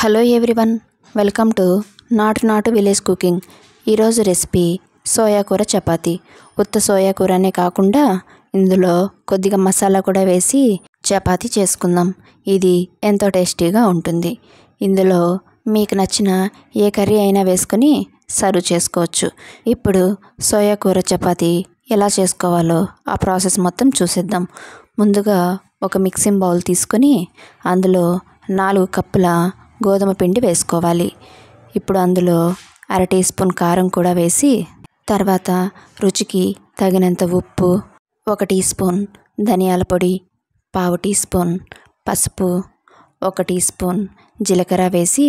hello everyone welcome to Natu Natu village cooking ఈరోజు recipe soya కూర చపాతి ఉత్త సోయా కూరనే కాకుండా ఇందులో కొద్దిగా మసాలా కూడా వేసి చపాతి చేసుకుందాం ఇది ఎంతో టేస్టీగా ఉంటుంది ఇందులో మీకు నచ్చిన ఏ కర్రీ అయినా వేసుకొని సర్వ్ చేసుకోవచ్చు ఇప్పుడు సోయా కూర చపాతి ఎలా చేసుకోవాలో ఆ ప్రాసెస్ మొత్తం చూసేద్దాం ముందుగా ఒక మిక్సింగ్ బౌల్ తీసుకొని అందులో నాలుగు కప్పుల గోధుమ పిండి వేసుకోవాలి ఇప్పుడు అందులో అర టీ స్పూన్ కారం కూడా వేసి తర్వాత రుచికి తగినంత ఉప్పు ఒక టీ స్పూన్ ధనియాల పొడి పావు టీ స్పూన్ పసుపు ఒక టీ స్పూన్ జీలకర్ర వేసి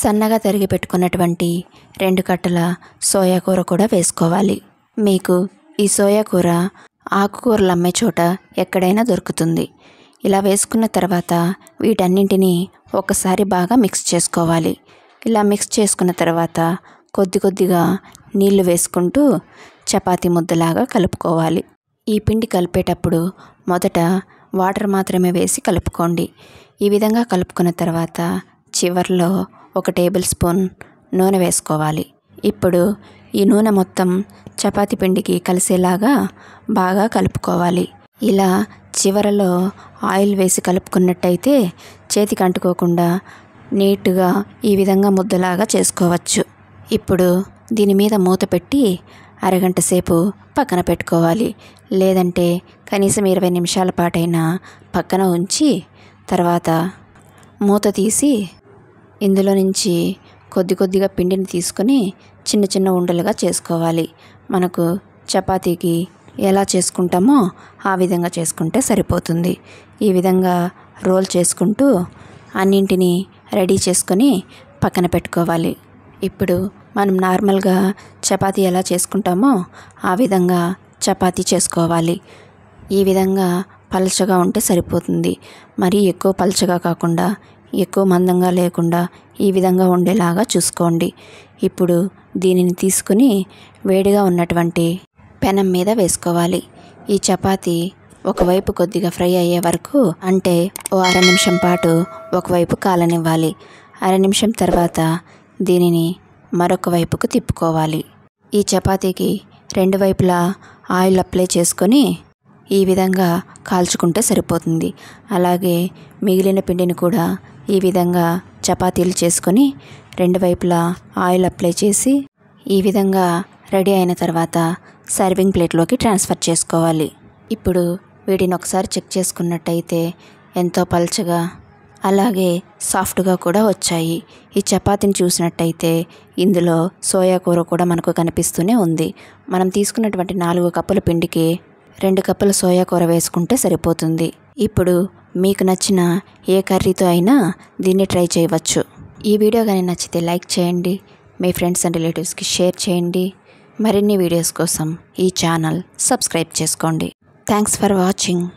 సన్నగా తరిగి పెట్టుకున్నటువంటి రెండు కట్టల సోయా కూర కూడా వేసుకోవాలి మీకు ఈ సోయా కూర ఆకుకూరలు అమ్మే చోట ఎక్కడైనా దొరుకుతుంది ఇలా వేసుకున్న తర్వాత వీటన్నింటినీ ఒకసారి బాగా మిక్స్ చేసుకోవాలి ఇలా మిక్స్ చేసుకున్న తర్వాత కొద్ది కొద్దిగా నీళ్లు వేసుకుంటూ చపాతి ముద్దలాగా కలుపుకోవాలి ఈ పిండి కలిపేటప్పుడు మొదట వాటర్ మాత్రమే వేసి కలుపుకోండి ఈ విధంగా కలుపుకున్న తర్వాత చివర్లో ఒక టేబుల్ స్పూన్ నూనె వేసుకోవాలి ఇప్పుడు ఈ నూనె మొత్తం చపాతి పిండికి కలిసేలాగా బాగా కలుపుకోవాలి ఇలా చివరలో ఆయిల్ వేసి కలుపుకున్నట్టయితే చేతికి అంటుకోకుండా నీట్గా ఈ విధంగా ముద్దలాగా చేసుకోవచ్చు ఇప్పుడు దీని మీద మూత పెట్టి అరగంట సేపు పక్కన పెట్టుకోవాలి లేదంటే కనీసం ఇరవై నిమిషాల పాటైనా పక్కన ఉంచి తర్వాత మూత తీసి ఇందులో నుంచి కొద్ది కొద్దిగా పిండిని తీసుకొని చిన్న చిన్న ఉండలుగా చేసుకోవాలి మనకు చపాతీకి ఎలా చేసుకుంటామో ఆ విధంగా చేసుకుంటే సరిపోతుంది ఈ విధంగా రోల్ చేసుకుంటూ అన్నింటినీ రెడీ చేసుకొని పక్కన పెట్టుకోవాలి ఇప్పుడు మనం నార్మల్గా చపాతి ఎలా చేసుకుంటామో ఆ విధంగా చపాతీ చేసుకోవాలి ఈ విధంగా పలచగా ఉంటే సరిపోతుంది మరీ ఎక్కువ పలచగా కాకుండా ఎక్కువ మందంగా లేకుండా ఈ విధంగా ఉండేలాగా చూసుకోండి ఇప్పుడు దీనిని తీసుకుని వేడిగా ఉన్నటువంటి పెనం మీద వేసుకోవాలి ఈ చపాతీ ఒకవైపు కొద్దిగా ఫ్రై అయ్యే వరకు అంటే ఓ అర నిమిషం పాటు ఒకవైపు కాలనివ్వాలి అర నిమిషం తర్వాత దీనిని మరొక వైపుకు తిప్పుకోవాలి ఈ చపాతీకి రెండు వైపులా ఆయిల్ అప్లై చేసుకొని ఈ విధంగా కాల్చుకుంటే సరిపోతుంది అలాగే మిగిలిన పిండిని కూడా ఈ విధంగా చపాతీలు చేసుకొని రెండు వైపులా ఆయిల్ అప్లై చేసి ఈ విధంగా రెడీ అయిన తర్వాత సర్వింగ్ ప్లేట్లోకి ట్రాన్స్ఫర్ చేసుకోవాలి ఇప్పుడు వీటిని ఒకసారి చెక్ చేసుకున్నట్టయితే ఎంతో పల్చగా అలాగే సాఫ్ట్గా కూడా వచ్చాయి ఈ చపాతీని చూసినట్టయితే ఇందులో సోయా కూర కూడా మనకు కనిపిస్తూనే ఉంది మనం తీసుకున్నటువంటి నాలుగు కప్పుల పిండికి రెండు కప్పుల సోయా కూర వేసుకుంటే సరిపోతుంది ఇప్పుడు మీకు నచ్చిన ఏ కర్రీతో అయినా దీన్ని ట్రై చేయవచ్చు ఈ వీడియో కానీ నచ్చితే లైక్ చేయండి మీ ఫ్రెండ్స్ అండ్ రిలేటివ్స్కి షేర్ చేయండి మరిన్ని వీడియోస్ కోసం ఈ ఛానల్ సబ్స్క్రైబ్ చేసుకోండి థ్యాంక్స్ ఫర్ వాచింగ్